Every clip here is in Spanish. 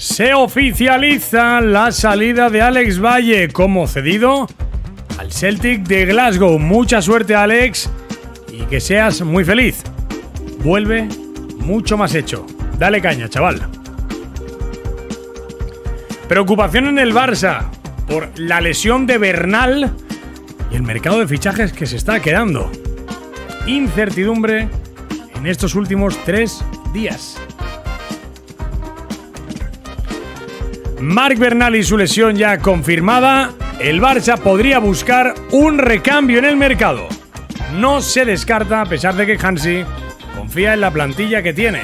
Se oficializa la salida de Alex Valle como cedido al Celtic de Glasgow. Mucha suerte Alex y que seas muy feliz. Vuelve mucho más hecho. Dale caña, chaval. Preocupación en el Barça por la lesión de Bernal y el mercado de fichajes que se está quedando. Incertidumbre en estos últimos tres días. Marc Bernal y su lesión ya confirmada, el Barça podría buscar un recambio en el mercado. No se descarta a pesar de que Hansi confía en la plantilla que tiene.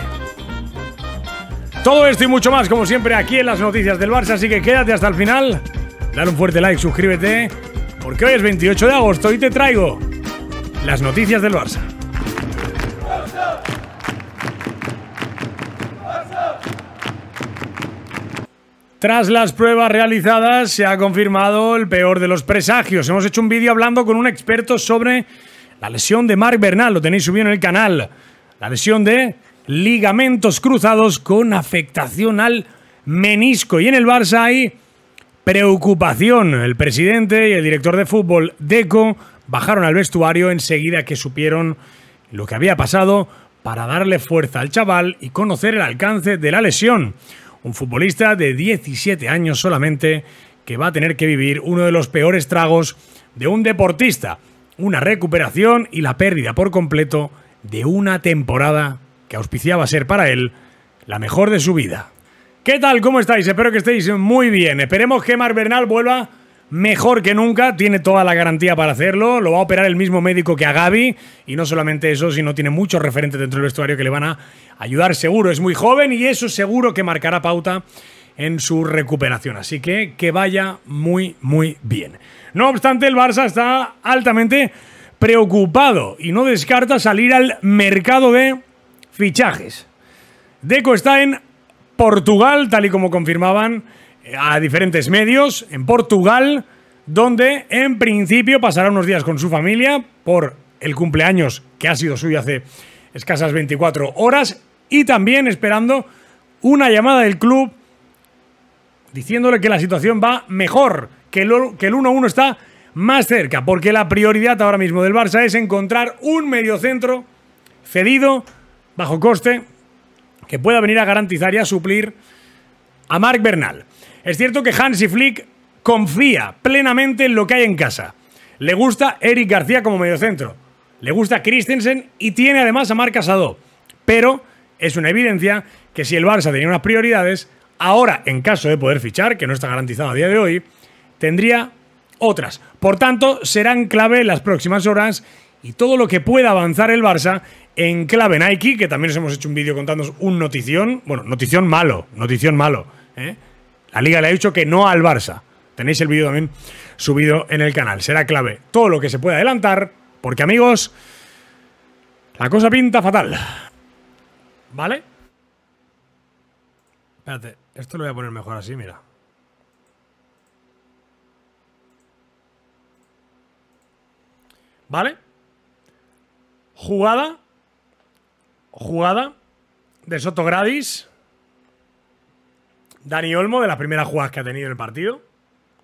Todo esto y mucho más, como siempre, aquí en las noticias del Barça, así que quédate hasta el final. Dale un fuerte like, suscríbete, porque hoy es 28 de agosto y te traigo las noticias del Barça. Tras las pruebas realizadas se ha confirmado el peor de los presagios. Hemos hecho un vídeo hablando con un experto sobre la lesión de Marc Bernal, lo tenéis subido en el canal. La lesión de ligamentos cruzados con afectación al menisco. Y en el Barça hay preocupación. El presidente y el director de fútbol, Deco, bajaron al vestuario enseguida que supieron lo que había pasado para darle fuerza al chaval y conocer el alcance de la lesión. Un futbolista de 17 años solamente que va a tener que vivir uno de los peores tragos de un deportista, una recuperación y la pérdida por completo de una temporada que auspiciaba ser para él la mejor de su vida. ¿Qué tal? ¿Cómo estáis? Espero que estéis muy bien. Esperemos que Mar Bernal vuelva mejor que nunca, tiene toda la garantía para hacerlo, lo va a operar el mismo médico que a Gaby y no solamente eso, sino tiene muchos referentes dentro del vestuario que le van a ayudar seguro, es muy joven y eso seguro que marcará pauta en su recuperación, así que que vaya muy muy bien. No obstante, el Barça está altamente preocupado y no descarta salir al mercado de fichajes. Deco está en Portugal, tal y como confirmaban a diferentes medios en Portugal, donde en principio pasará unos días con su familia por el cumpleaños que ha sido suyo hace escasas 24 horas y también esperando una llamada del club diciéndole que la situación va mejor, que el 1-1 está más cerca, porque la prioridad ahora mismo del Barça es encontrar un mediocentro cedido, bajo coste, que pueda venir a garantizar y a suplir a Marc Bernal. Es cierto que Hansi Flick confía plenamente en lo que hay en casa. Le gusta Eric García como mediocentro. Le gusta Christensen y tiene además a Marc casadó. Pero es una evidencia que si el Barça tenía unas prioridades, ahora, en caso de poder fichar, que no está garantizado a día de hoy, tendría otras. Por tanto, serán clave las próximas horas y todo lo que pueda avanzar el Barça en clave Nike, que también os hemos hecho un vídeo contándonos un notición, bueno, notición malo, notición malo, ¿eh? La liga le ha dicho que no al Barça. Tenéis el vídeo también subido en el canal. Será clave todo lo que se pueda adelantar, porque amigos, la cosa pinta fatal. ¿Vale? Espérate, esto lo voy a poner mejor así, mira. ¿Vale? Jugada. Jugada de Soto Gradis. Dani Olmo, de las primeras jugadas que ha tenido en el partido,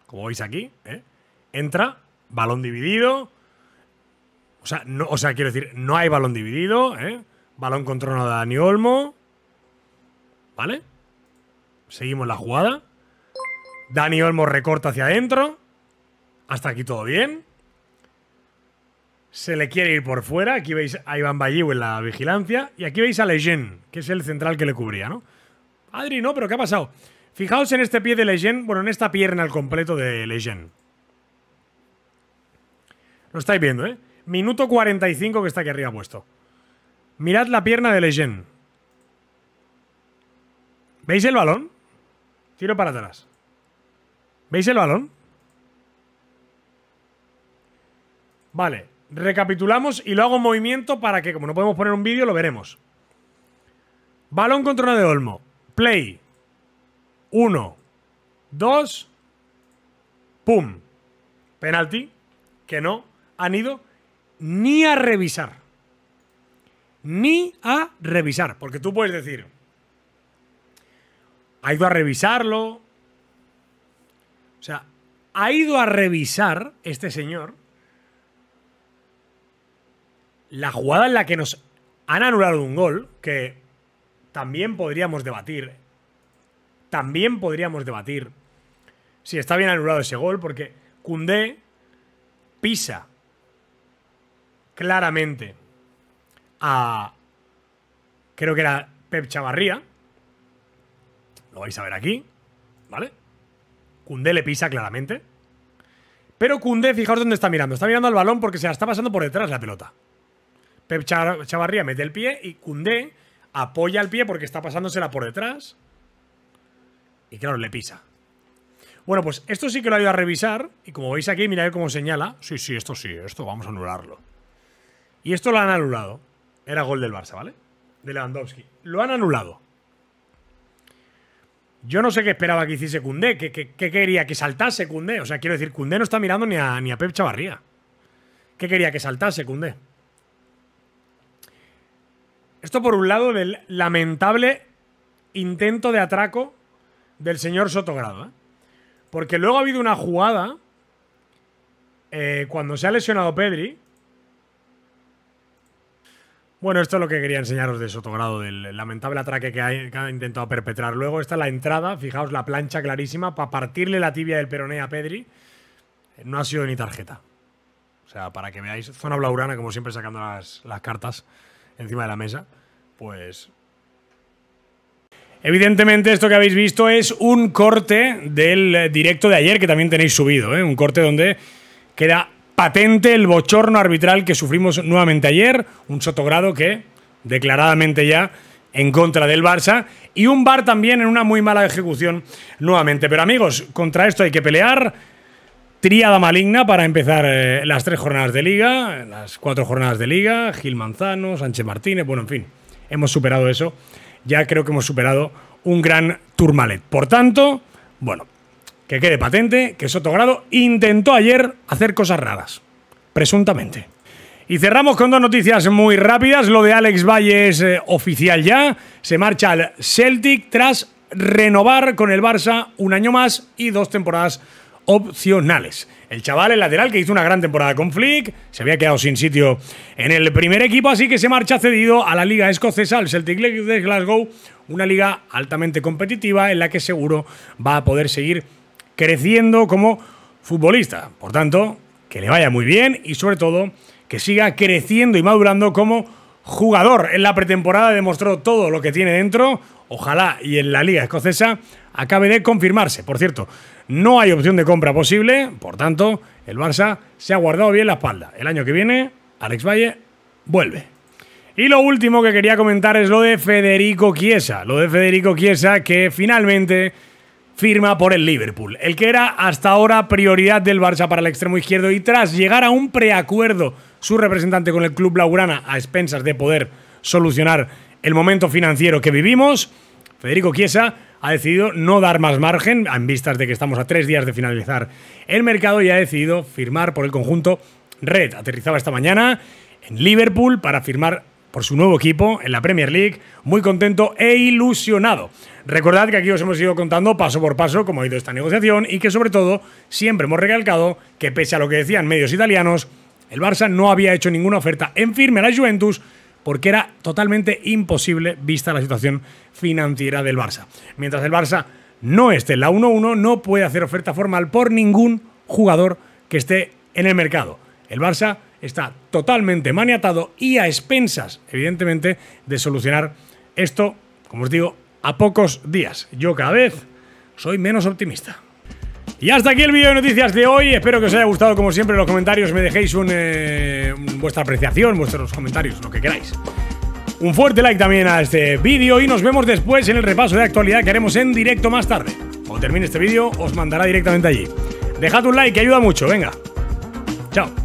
como veis aquí, ¿eh? entra, balón dividido. O sea, no, quiero decir, no hay balón dividido, ¿eh? Balón controlado de Dani Olmo. ¿Vale? Seguimos la jugada. Dani Olmo recorta hacia adentro. Hasta aquí todo bien. Se le quiere ir por fuera. Aquí veis a Iván Balliu en la vigilancia. Y aquí veis a Lejeune, que es el central que le cubría, ¿no? Adri, no, pero ¿qué ha pasado? Fijaos en este pie de Legend, bueno, en esta pierna al completo de Legend. Lo estáis viendo, ¿eh? Minuto 45 que está aquí arriba puesto. Mirad la pierna de Legend. ¿Veis el balón? Tiro para atrás. ¿Veis el balón? Vale, recapitulamos y lo hago movimiento para que, como no podemos poner un vídeo, lo veremos. Balón contra una de Olmo. Play. Uno, dos, pum. Penalti que no han ido ni a revisar. Ni a revisar. Porque tú puedes decir, ha ido a revisarlo. O sea, ha ido a revisar este señor la jugada en la que nos han anulado un gol, que también podríamos debatir también podríamos debatir si está bien anulado ese gol, porque Cundé pisa claramente a. Creo que era Pep Chavarría. Lo vais a ver aquí, ¿vale? Cundé le pisa claramente. Pero Cundé, fijaos dónde está mirando. Está mirando al balón porque se la está pasando por detrás la pelota. Pep Chavarría mete el pie y Cundé apoya el pie porque está pasándosela por detrás. Y claro, le pisa. Bueno, pues esto sí que lo ha ido a revisar. Y como veis aquí, mirad cómo señala. Sí, sí, esto sí, esto vamos a anularlo. Y esto lo han anulado. Era gol del Barça, ¿vale? De Lewandowski. Lo han anulado. Yo no sé qué esperaba que hiciese Cundé. ¿Qué, quería? ¿Que saltase Cundé? O sea, quiero decir, Cundé no está mirando ni a, ni a Pep Chavarría. ¿Qué quería? ¿Que saltase Cundé? Esto por un lado del lamentable intento de atraco del señor Sotogrado. ¿eh? Porque luego ha habido una jugada eh, cuando se ha lesionado Pedri. Bueno, esto es lo que quería enseñaros de Sotogrado, del lamentable atraque que ha, intentado perpetrar. Luego está la entrada, fijaos la plancha clarísima para partirle la tibia del peroné a Pedri. Eh, no ha sido ni tarjeta. O sea, para que veáis, zona blaurana, como siempre sacando las cartas encima de la mesa, pues Evidentemente esto que habéis visto es un corte del eh, directo de ayer que también tenéis subido, ¿eh? un corte donde queda patente el bochorno arbitral que sufrimos nuevamente ayer, un sotogrado que declaradamente ya en contra del Barça y un Bar también en una muy mala ejecución nuevamente. Pero amigos, contra esto hay que pelear. Triada maligna para empezar eh, las tres jornadas de liga, las cuatro jornadas de liga, Gil Manzano, Sánchez Martínez, bueno, en fin, hemos superado eso ya creo que hemos superado un gran turmalet. Por tanto, bueno, que quede patente que Sotogrado intentó ayer hacer cosas raras, presuntamente. Y cerramos con dos noticias muy rápidas. Lo de Alex Valle es eh, oficial ya. Se marcha al Celtic tras renovar con el Barça un año más y dos temporadas opcionales. El chaval, el lateral, que hizo una gran temporada con Flick, se había quedado sin sitio en el primer equipo, así que se marcha cedido a la liga escocesa, al Celtic League de Glasgow, una liga altamente competitiva en la que seguro va a poder seguir creciendo como futbolista. Por tanto, que le vaya muy bien y sobre todo que siga creciendo y madurando como jugador. En la pretemporada demostró todo lo que tiene dentro. Ojalá y en la Liga Escocesa acabe de confirmarse. Por cierto, no hay opción de compra posible. Por tanto, el Barça se ha guardado bien la espalda. El año que viene, Alex Valle vuelve. Y lo último que quería comentar es lo de Federico Chiesa. Lo de Federico Chiesa que finalmente firma por el Liverpool. El que era hasta ahora prioridad del Barça para el extremo izquierdo y tras llegar a un preacuerdo su representante con el club Laurana a expensas de poder solucionar el momento financiero que vivimos. Federico Chiesa ha decidido no dar más margen, en vistas de que estamos a tres días de finalizar el mercado, y ha decidido firmar por el conjunto Red. Aterrizaba esta mañana en Liverpool para firmar por su nuevo equipo en la Premier League, muy contento e ilusionado. Recordad que aquí os hemos ido contando paso por paso cómo ha ido esta negociación y que sobre todo siempre hemos recalcado que pese a lo que decían medios italianos, el Barça no había hecho ninguna oferta en firme a la Juventus porque era totalmente imposible vista la situación financiera del Barça. Mientras el Barça no esté en la 1-1, no puede hacer oferta formal por ningún jugador que esté en el mercado. El Barça está totalmente maniatado y a expensas, evidentemente, de solucionar esto, como os digo, a pocos días. Yo cada vez soy menos optimista. Y hasta aquí el vídeo de noticias de hoy. Espero que os haya gustado. Como siempre, los comentarios me dejéis eh, vuestra apreciación, vuestros comentarios, lo que queráis. Un fuerte like también a este vídeo y nos vemos después en el repaso de actualidad que haremos en directo más tarde. Cuando termine este vídeo, os mandará directamente allí. Dejad un like, que ayuda mucho. Venga. Chao.